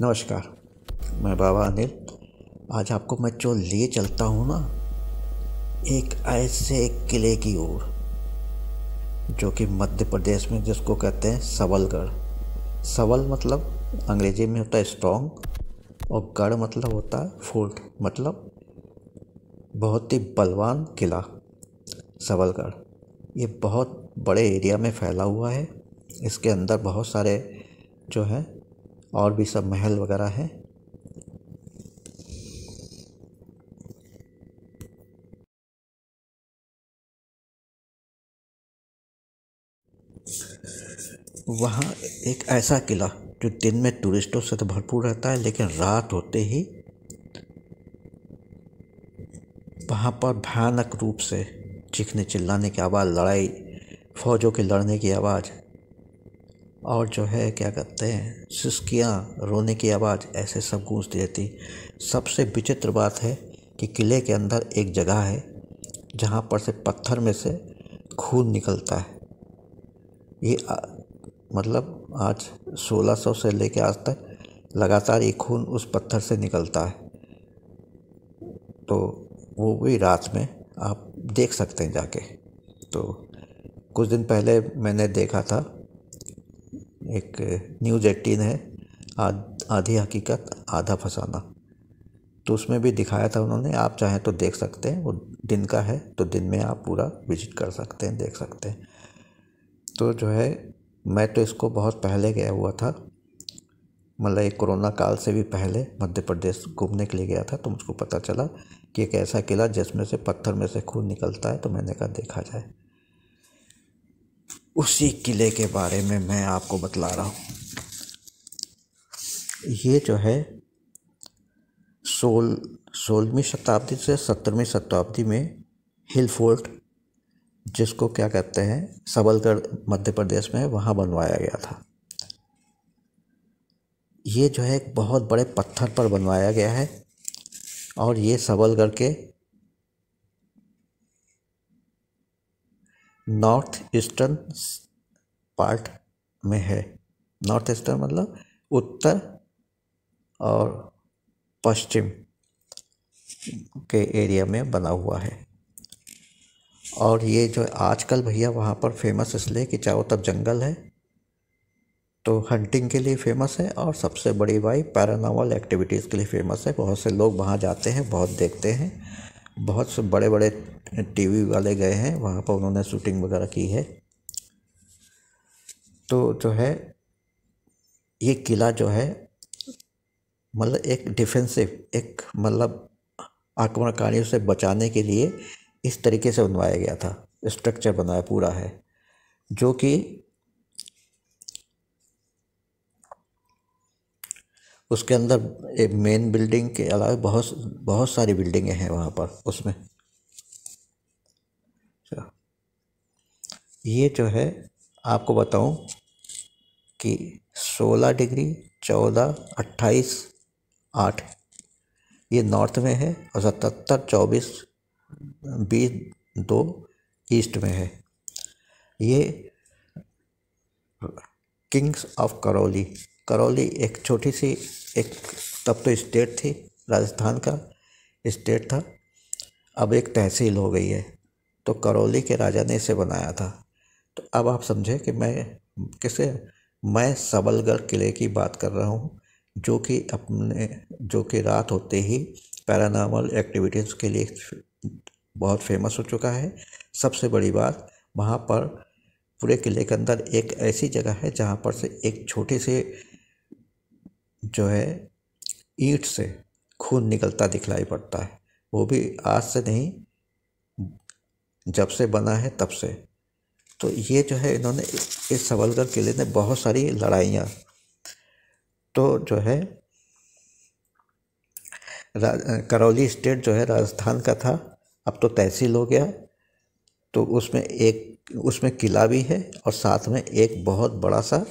नमस्कार मैं बाबा अनिल आज आपको मैं जो लिए चलता हूँ ना एक ऐसे किले की ओर जो कि मध्य प्रदेश में जिसको कहते हैं सबलगढ़ सबल मतलब अंग्रेजी में होता है स्ट्रॉन्ग और गढ़ मतलब होता है फोर्ट मतलब बहुत ही बलवान किला सबलगढ़ ये बहुत बड़े एरिया में फैला हुआ है इसके अंदर बहुत सारे जो हैं और भी सब महल वगैरह है वहाँ एक ऐसा किला जो दिन में टूरिस्टों से तो भरपूर रहता है लेकिन रात होते ही वहाँ पर भयानक रूप से चिखने चिल्लाने की आवाज़ लड़ाई फौजों के लड़ने की आवाज़ और जो है क्या कहते हैं सिसकियाँ रोने की आवाज़ ऐसे सब गूंजती रहती सबसे विचित्र बात है कि किले के अंदर एक जगह है जहाँ पर से पत्थर में से खून निकलता है ये आ, मतलब आज 1600 से लेकर आज तक लगातार ये खून उस पत्थर से निकलता है तो वो भी रात में आप देख सकते हैं जाके तो कुछ दिन पहले मैंने देखा था एक न्यूज़ एटीन है आध, आधी हकीकत आधा फसाना तो उसमें भी दिखाया था उन्होंने आप चाहें तो देख सकते हैं वो दिन का है तो दिन में आप पूरा विजिट कर सकते हैं देख सकते हैं तो जो है मैं तो इसको बहुत पहले गया हुआ था मतलब एक कोरोना काल से भी पहले मध्य प्रदेश घूमने के लिए गया था तो मुझको पता चला कि एक ऐसा किला जिसमें से पत्थर में से खून निकलता है तो मैंने कहा देखा जाए उसी किले के बारे में मैं आपको बतला रहा हूँ ये जो है सोल सोलहवीं शताब्दी से सत्रहवीं शताब्दी में हिल फोर्ट जिसको क्या कहते हैं सबलगढ़ मध्य प्रदेश में वहाँ बनवाया गया था ये जो है एक बहुत बड़े पत्थर पर बनवाया गया है और ये सबलगढ़ के नॉर्थ ईस्टर्न पार्ट में है नॉर्थ ईस्टर्न मतलब उत्तर और पश्चिम के एरिया में बना हुआ है और ये जो आजकल भैया वहाँ पर फेमस इसलिए कि चारों तब जंगल है तो हंटिंग के लिए फ़ेमस है और सबसे बड़ी बाई पैरानावल एक्टिविटीज़ के लिए फ़ेमस है बहुत से लोग वहाँ जाते हैं बहुत देखते हैं बहुत से बड़े बड़े टीवी वाले गए हैं वहाँ पर उन्होंने शूटिंग वगैरह की है तो जो है ये किला जो है मतलब एक डिफेंसिव एक मतलब आक्रमणकारियों से बचाने के लिए इस तरीके से बनवाया गया था स्ट्रक्चर बनाया पूरा है जो कि उसके अंदर एक मेन बिल्डिंग के अलावा बहुत बहुत सारी बिल्डिंगें हैं वहाँ पर उसमें अच्छा। ये जो है आपको बताऊं कि 16 डिग्री 14 28 आठ ये नॉर्थ में है और सतहत्तर चौबीस बीस दो ईस्ट में है ये किंग्स ऑफ करौली करौली एक छोटी सी एक तब तो स्टेट थी राजस्थान का स्टेट था अब एक तहसील हो गई है तो करौली के राजा ने इसे बनाया था तो अब आप समझें कि मैं किसे मैं सबलगढ़ किले की बात कर रहा हूँ जो कि अपने जो कि रात होते ही पैरानॉर्मल एक्टिविटीज़ के लिए बहुत फेमस हो चुका है सबसे बड़ी बात वहाँ पर पूरे किले के अंदर एक ऐसी जगह है जहाँ पर से एक छोटे से जो है ईंट से खून निकलता दिखलाई पड़ता है वो भी आज से नहीं जब से बना है तब से तो ये जो है इन्होंने इस सबलगढ़ किले ने बहुत सारी लड़ाइयाँ तो जो है करौली स्टेट जो है राजस्थान का था अब तो तहसील हो गया तो उसमें एक उसमें किला भी है और साथ में एक बहुत बड़ा सा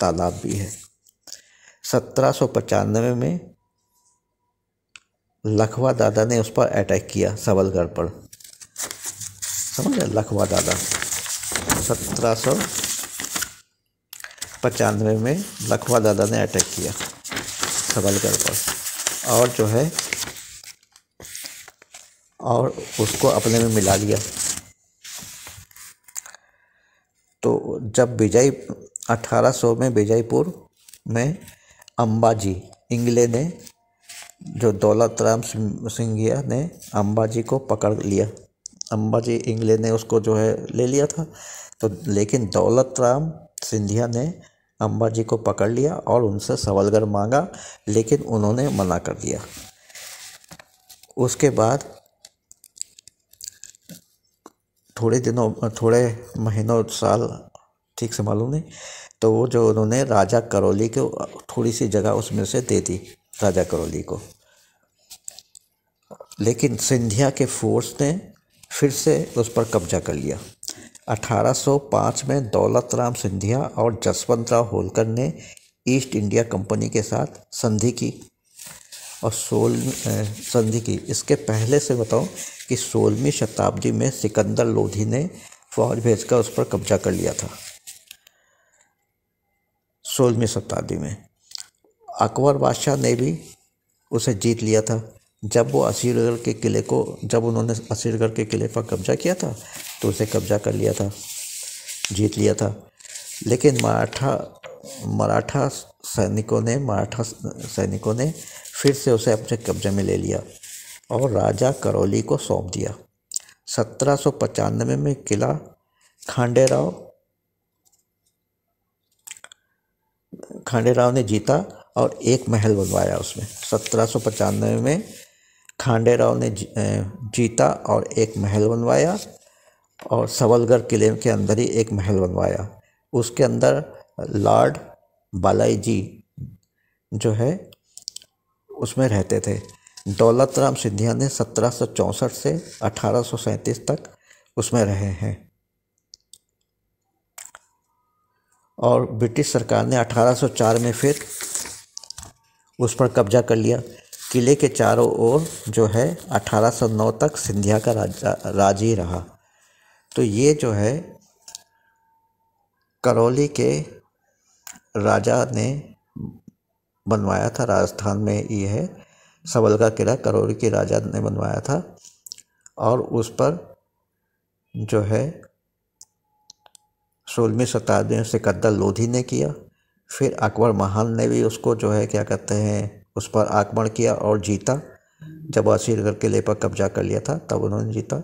तालाब भी है सत्रह में लखवा दादा ने उस पर अटैक किया सबलगढ़ पर समझ गया लखवा दादा सत्रह सौ पचानवे में लखवा दादा ने अटैक किया सबलगढ़ पर और जो है और उसको अपने में मिला लिया तो जब विजय 1800 में विजयपुर में अम्बाजी इंग्ले ने जो दौलत राम सिंघिया ने अंबाजी को पकड़ लिया अंबाजी इंग्ले ने उसको जो है ले लिया था तो लेकिन दौलत राम सिंधिया ने अंबाजी को पकड़ लिया और उनसे सवलगर मांगा लेकिन उन्होंने मना कर दिया उसके बाद थोड़े दिनों थोड़े महीनों साल ठीक से मालूम नहीं तो वो जो उन्होंने राजा करौली को थोड़ी सी जगह उसमें से दे दी राजा करौली को लेकिन सिंधिया के फोर्स ने फिर से उस पर कब्जा कर लिया 1805 में दौलत राम सिंधिया और जसवंत राव होलकर ने ईस्ट इंडिया कंपनी के साथ संधि की और सोल संधि की इसके पहले से बताऊं कि सोलहवीं शताब्दी में सिकंदर लोधी ने फौज भेजकर उस पर कब्जा कर लिया था सोलहवीं शताब्दी में अकबर बादशाह ने भी उसे जीत लिया था जब वो असीरगढ़ के किले को जब उन्होंने असीरगढ़ के किले पर कब्जा किया था तो उसे कब्जा कर लिया था जीत लिया था लेकिन मराठा मराठा सैनिकों ने मराठा सैनिकों ने फिर से उसे अपने कब्जे में ले लिया और राजा करौली को सौंप दिया सत्रह में किला खांडेराव खांडे राव ने जीता और एक महल बनवाया उसमें सत्रह में खांडे राव ने जीता और एक महल बनवाया और सवलगढ़ किले के अंदर ही एक महल बनवाया उसके अंदर लॉर्ड बालाई जी जो है उसमें रहते थे दौलत राम सिंधिया ने सत्रह से अठारह तक उसमें रहे हैं और ब्रिटिश सरकार ने 1804 में फिर उस पर कब्जा कर लिया किले के चारों ओर जो है 1809 तक सिंधिया का राजा राज ही रहा तो ये जो है करौली के राजा ने बनवाया था राजस्थान में ये है सबल का किला करौली के राजा ने बनवाया था और उस पर जो है सोलहवीं शताब्दी में सिकंदर लोधी ने किया फिर अकबर महान ने भी उसको जो है क्या कहते हैं उस पर आक्रमण किया और जीता जब असीरगढ़ किले पर कब्जा कर लिया था तब उन्होंने जीता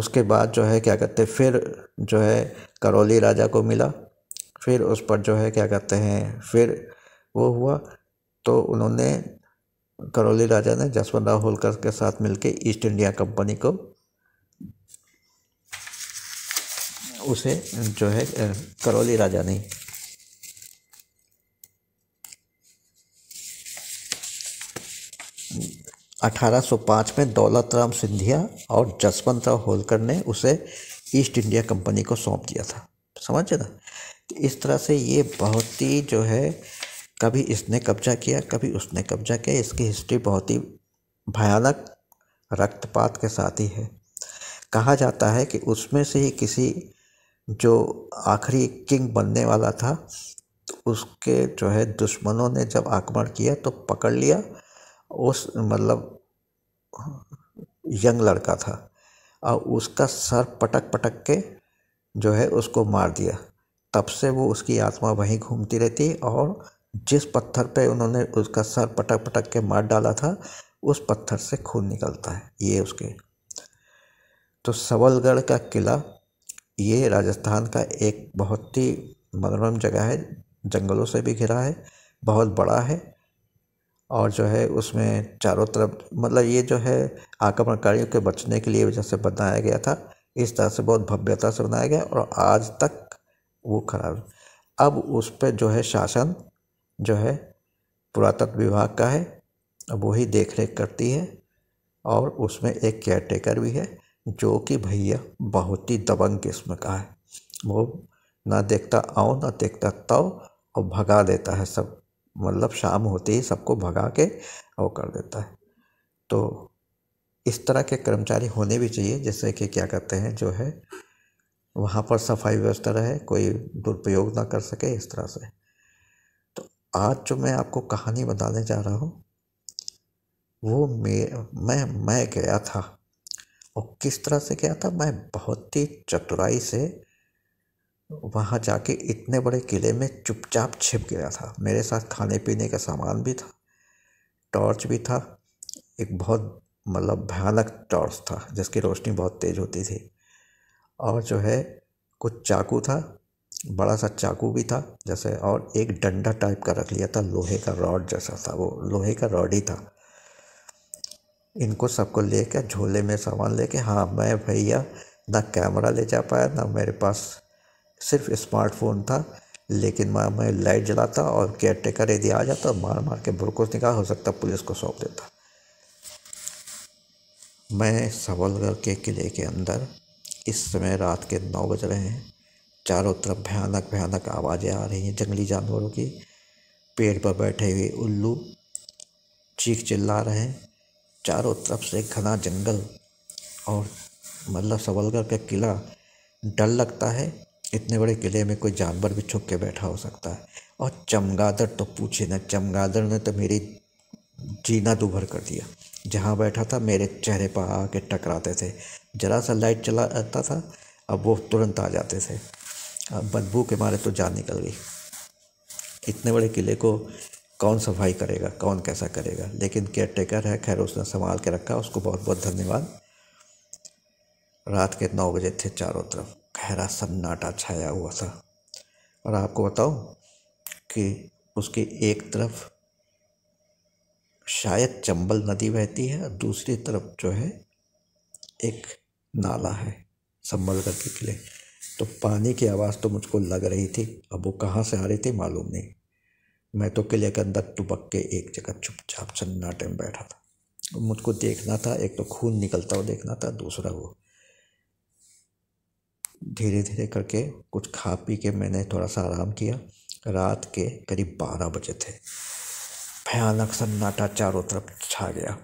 उसके बाद जो है क्या कहते हैं फिर जो है करौली राजा को मिला फिर उस पर जो है क्या कहते हैं फिर वो हुआ तो उन्होंने करौली राजा ने जसवंतराव होलकर के साथ मिलकर ईस्ट इंडिया कंपनी को उसे जो है करौली राजा ने अठारह सौ पाँच में दौलत राम सिंधिया और जसवंत राव होलकर ने उसे ईस्ट इंडिया कंपनी को सौंप दिया था समझे ना तो इस तरह से ये बहुत ही जो है कभी इसने कब्जा किया कभी उसने कब्जा किया इसकी हिस्ट्री बहुत ही भयानक रक्तपात के साथ ही है कहा जाता है कि उसमें से ही किसी जो आखिरी किंग बनने वाला था तो उसके जो है दुश्मनों ने जब आक्रमण किया तो पकड़ लिया उस मतलब यंग लड़का था और उसका सर पटक पटक के जो है उसको मार दिया तब से वो उसकी आत्मा वहीं घूमती रहती और जिस पत्थर पे उन्होंने उसका सर पटक पटक के मार डाला था उस पत्थर से खून निकलता है ये उसके तो सवलगढ़ का किला ये राजस्थान का एक बहुत ही मनोरम जगह है जंगलों से भी घिरा है बहुत बड़ा है और जो है उसमें चारों तरफ मतलब ये जो है आक्रमणकारियों के बचने के लिए वजह से बनाया गया था इस तरह से बहुत भव्यता से बनाया गया और आज तक वो खराब अब उस पर जो है शासन जो है पुरातत्व विभाग का है वही देख रेख करती है और उसमें एक केयर टेकर भी है जो कि भैया बहुत ही दबंग किस्म का है वो ना देखता आओ ना देखता तव और भगा देता है सब मतलब शाम होते ही सबको भगा के वो कर देता है तो इस तरह के कर्मचारी होने भी चाहिए जैसे कि क्या कहते हैं जो है वहाँ पर सफाई व्यवस्था रहे कोई दुरुपयोग ना कर सके इस तरह से तो आज जो मैं आपको कहानी बताने जा रहा हूँ वो मे मैं मैं गया था और किस तरह से गया था मैं बहुत ही चतुराई से वहाँ जाके इतने बड़े किले में चुपचाप छिप गया था मेरे साथ खाने पीने का सामान भी था टॉर्च भी था एक बहुत मतलब भयानक टॉर्च था जिसकी रोशनी बहुत तेज़ होती थी और जो है कुछ चाकू था बड़ा सा चाकू भी था जैसे और एक डंडा टाइप का रख लिया था लोहे का रॉड जैसा था वो लोहे का रॉड ही था इनको सबको लेके झोले में सामान लेके हाँ मैं भैया ना कैमरा ले जा पाया ना मेरे पास सिर्फ स्मार्टफोन था लेकिन मैं मैं लाइट जलाता और केयर टेकर यदि आ जाता मार मार के भुरकुस निकाल हो सकता पुलिस को सौंप देता मैं सवलगढ़ के किले के अंदर इस समय रात के नौ बज रहे हैं चारों तरफ भयानक भयानक आवाज़ें आ रही हैं जंगली जानवरों की पेड़ पर बैठे हुए उल्लू चीख चिल्ला रहे हैं चारों तरफ से घना जंगल और मतलब सवलगढ़ का किला डर लगता है इतने बड़े किले में कोई जानवर भी छुप के बैठा हो सकता है और चमगादड़ तो पूछे ना चमगादड़ ने तो मेरी जीना दूभर कर दिया जहाँ बैठा था मेरे चेहरे पर आके टकराते थे ज़रा सा लाइट चला जाता था अब वो तुरंत आ जाते थे अब बदबू के मारे तो जान निकल गई इतने बड़े किले को कौन सफाई करेगा कौन कैसा करेगा लेकिन केयर टेकर है खैर उसने संभाल के रखा उसको बहुत बहुत धन्यवाद रात के नौ बजे थे चारों तरफ गहरा सन्नाटा छाया हुआ था और आपको बताओ कि उसकी एक तरफ शायद चंबल नदी बहती है और दूसरी तरफ जो है एक नाला है संबलगढ़ के किले तो पानी की आवाज़ तो मुझको लग रही थी अब वो कहाँ से आ रही थी मालूम नहीं मैं तो किले के अंदर टुपक के एक जगह चुपचाप सन्नाटे में बैठा था मुझको देखना था एक तो खून निकलता हुआ देखना था दूसरा वो धीरे धीरे करके कुछ खा पी के मैंने थोड़ा सा आराम किया रात के करीब बारह बजे थे भयानक सन्नाटा चारों तरफ छा गया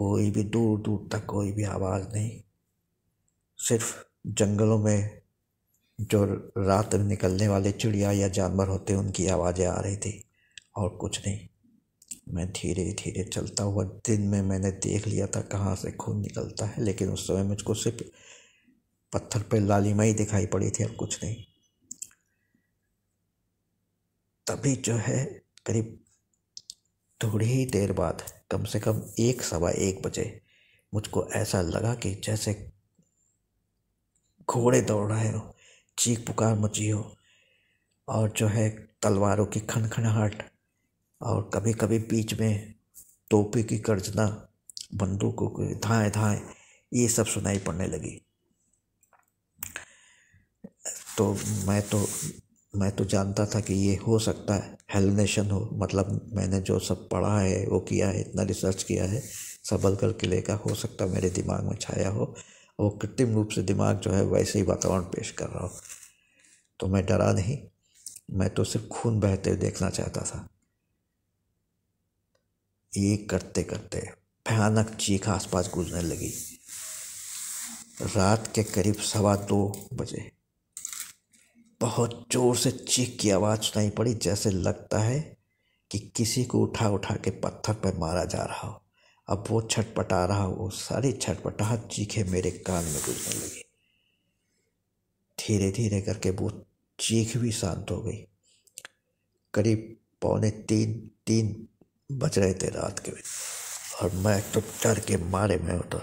कोई भी दूर दूर तक कोई भी आवाज़ नहीं सिर्फ जंगलों में जो रात में निकलने वाले चिड़िया या जानवर होते उनकी आवाज़ें आ रही थी और कुछ नहीं मैं धीरे धीरे चलता हुआ दिन में मैंने देख लिया था कहाँ से खून निकलता है लेकिन उस समय मुझको सिर्फ पत्थर पर लालिमा ही दिखाई पड़ी थी और कुछ नहीं तभी जो है करीब थोड़ी ही देर बाद कम से कम एक सवा एक बजे मुझको ऐसा लगा कि जैसे घोड़े दौड़ रहे हों चीख पुकार मची हो और जो है तलवारों की खनखनाहट और कभी कभी बीच में टोपी की गर्जना बंदूकों को धाएँ धाएँ ये सब सुनाई पड़ने लगी तो मैं तो मैं तो जानता था कि ये हो सकता है हेलनेशन हो मतलब मैंने जो सब पढ़ा है वो किया है इतना रिसर्च किया है सबलगढ़ किले का हो सकता मेरे दिमाग में छाया हो वो कृत्रिम रूप से दिमाग जो है वैसे ही वातावरण पेश कर रहा हो तो मैं डरा नहीं मैं तो सिर्फ खून बहते हुए देखना चाहता था ये करते करते भयानक चीख आसपास गूंजने लगी रात के करीब सवा दो बजे बहुत ज़ोर से चीख की आवाज़ सुनाई पड़ी जैसे लगता है कि किसी को उठा उठा के पत्थर पर मारा जा रहा हो अब वो छटपटा रहा वो सारी छटपटाहट चीखे मेरे कान में गुजरने लगी धीरे धीरे करके वो चीख भी शांत हो गई करीब पौने तीन तीन बज रहे थे रात के और मैं तो डर के मारे में होता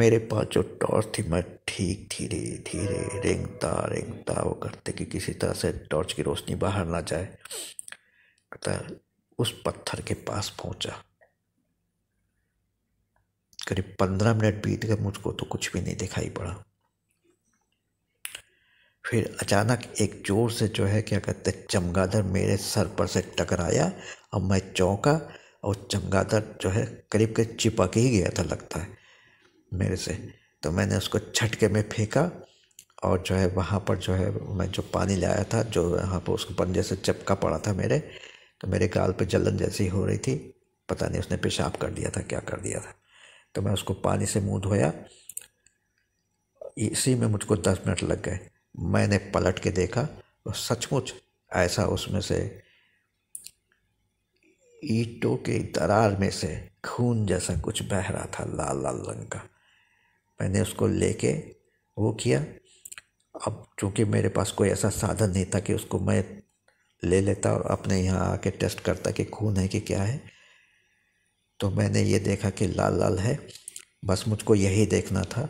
मेरे पास जो टॉर्च थी मैं ठीक धीरे धीरे रेंगता रेंगता वो करते कि किसी तरह से टॉर्च की रोशनी बाहर ना जाए उस पत्थर के पास पहुंचा करीब पंद्रह मिनट बीत गए मुझको तो कुछ भी नहीं दिखाई पड़ा फिर अचानक एक जोर से जो है क्या कहते हैं चमगादड़ मेरे सर पर से टकराया और मैं चौंका और चमगादड़ जो है करीब करीब चिपक ही गया था लगता है मेरे से तो मैंने उसको छटके में फेंका और जो है वहाँ पर जो है मैं जो पानी लाया था जो वहाँ पर उसको पंजे से चपका पड़ा था मेरे तो मेरे गाल पे जलन जैसी हो रही थी पता नहीं उसने पेशाब कर दिया था क्या कर दिया था तो मैं उसको पानी से मुँह धोया इसी में मुझको दस मिनट लग गए मैंने पलट के देखा तो सचमुच ऐसा उसमें से ईटों के दरार में से खून जैसा कुछ बह रहा था लाल लाल रंग का मैंने उसको लेके वो किया अब चूँकि मेरे पास कोई ऐसा साधन नहीं था कि उसको मैं ले लेता और अपने यहाँ आके टेस्ट करता कि खून है कि क्या है तो मैंने ये देखा कि लाल लाल है बस मुझको यही देखना था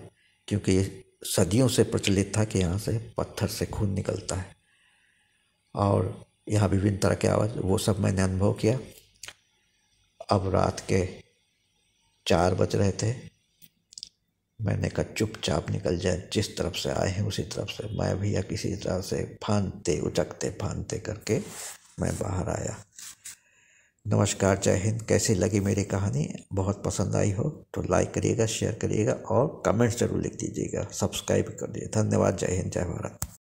क्योंकि ये सदियों से प्रचलित था कि यहाँ से पत्थर से खून निकलता है और यहाँ विभिन्न तरह के आवाज़ वो सब मैंने अनुभव किया अब रात के चार बज रहे थे मैंने कहा चुपचाप निकल जाए जिस तरफ से आए हैं उसी तरफ से मैं भैया किसी तरह से फानते उचकते फानते करके मैं बाहर आया नमस्कार जय हिंद कैसी लगी मेरी कहानी बहुत पसंद आई हो तो लाइक करिएगा शेयर करिएगा और कमेंट्स जरूर लिख दीजिएगा सब्सक्राइब कर दीजिए धन्यवाद जय हिंद जय भारत